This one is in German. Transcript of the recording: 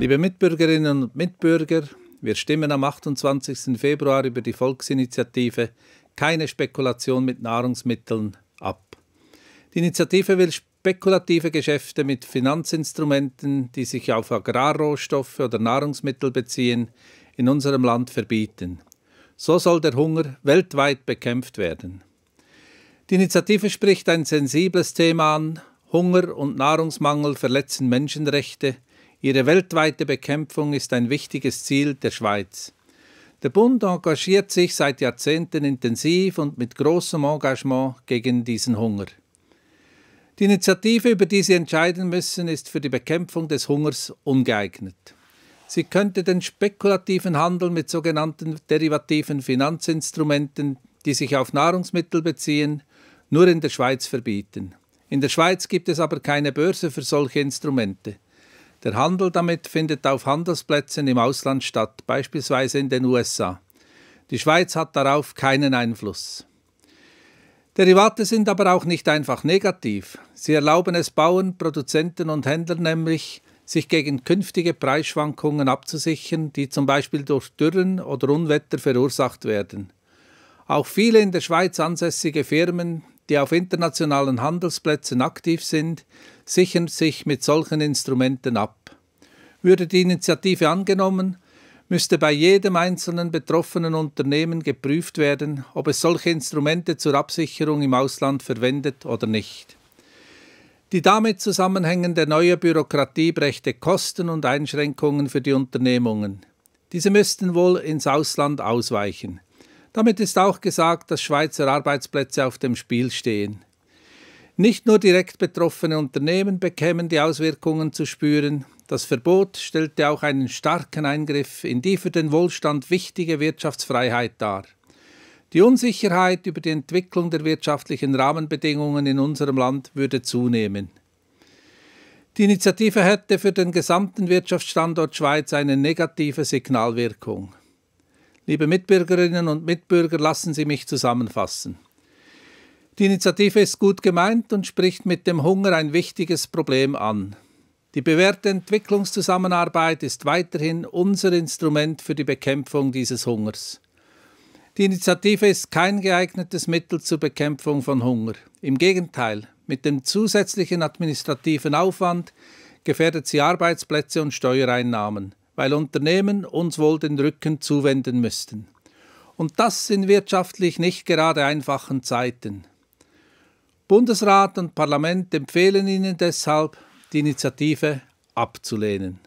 Liebe Mitbürgerinnen und Mitbürger, wir stimmen am 28. Februar über die Volksinitiative Keine Spekulation mit Nahrungsmitteln ab. Die Initiative will spekulative Geschäfte mit Finanzinstrumenten, die sich auf Agrarrohstoffe oder Nahrungsmittel beziehen, in unserem Land verbieten. So soll der Hunger weltweit bekämpft werden. Die Initiative spricht ein sensibles Thema an. Hunger und Nahrungsmangel verletzen Menschenrechte, Ihre weltweite Bekämpfung ist ein wichtiges Ziel der Schweiz. Der Bund engagiert sich seit Jahrzehnten intensiv und mit großem Engagement gegen diesen Hunger. Die Initiative, über die Sie entscheiden müssen, ist für die Bekämpfung des Hungers ungeeignet. Sie könnte den spekulativen Handel mit sogenannten derivativen Finanzinstrumenten, die sich auf Nahrungsmittel beziehen, nur in der Schweiz verbieten. In der Schweiz gibt es aber keine Börse für solche Instrumente. Der Handel damit findet auf Handelsplätzen im Ausland statt, beispielsweise in den USA. Die Schweiz hat darauf keinen Einfluss. Derivate sind aber auch nicht einfach negativ. Sie erlauben es Bauern, Produzenten und Händlern nämlich, sich gegen künftige Preisschwankungen abzusichern, die zum Beispiel durch Dürren oder Unwetter verursacht werden. Auch viele in der Schweiz ansässige Firmen, die auf internationalen Handelsplätzen aktiv sind, sichern sich mit solchen Instrumenten ab. Würde die Initiative angenommen, müsste bei jedem einzelnen betroffenen Unternehmen geprüft werden, ob es solche Instrumente zur Absicherung im Ausland verwendet oder nicht. Die damit zusammenhängende neue Bürokratie brächte Kosten und Einschränkungen für die Unternehmungen. Diese müssten wohl ins Ausland ausweichen. Damit ist auch gesagt, dass Schweizer Arbeitsplätze auf dem Spiel stehen. Nicht nur direkt betroffene Unternehmen bekämen die Auswirkungen zu spüren, das Verbot stellte auch einen starken Eingriff in die für den Wohlstand wichtige Wirtschaftsfreiheit dar. Die Unsicherheit über die Entwicklung der wirtschaftlichen Rahmenbedingungen in unserem Land würde zunehmen. Die Initiative hätte für den gesamten Wirtschaftsstandort Schweiz eine negative Signalwirkung. Liebe Mitbürgerinnen und Mitbürger, lassen Sie mich zusammenfassen. Die Initiative ist gut gemeint und spricht mit dem Hunger ein wichtiges Problem an. Die bewährte Entwicklungszusammenarbeit ist weiterhin unser Instrument für die Bekämpfung dieses Hungers. Die Initiative ist kein geeignetes Mittel zur Bekämpfung von Hunger. Im Gegenteil, mit dem zusätzlichen administrativen Aufwand gefährdet sie Arbeitsplätze und Steuereinnahmen weil Unternehmen uns wohl den Rücken zuwenden müssten. Und das in wirtschaftlich nicht gerade einfachen Zeiten. Bundesrat und Parlament empfehlen Ihnen deshalb, die Initiative abzulehnen.